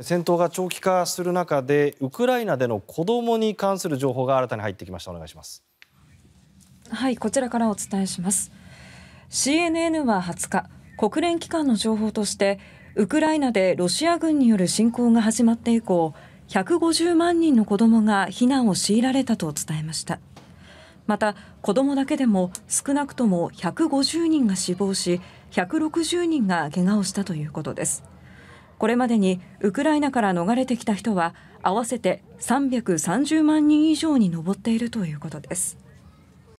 戦闘が長期化する中でウクライナでの子どもに関する情報が新たに入ってきましたお願いしますはいこちらからお伝えします CNN は20日国連機関の情報としてウクライナでロシア軍による侵攻が始まって以降150万人の子どもが避難を強いられたと伝えましたまた子どもだけでも少なくとも150人が死亡し160人が怪我をしたということですこれまでにウクライナから逃れてきた人は合わせて330万人以上に上っているということです。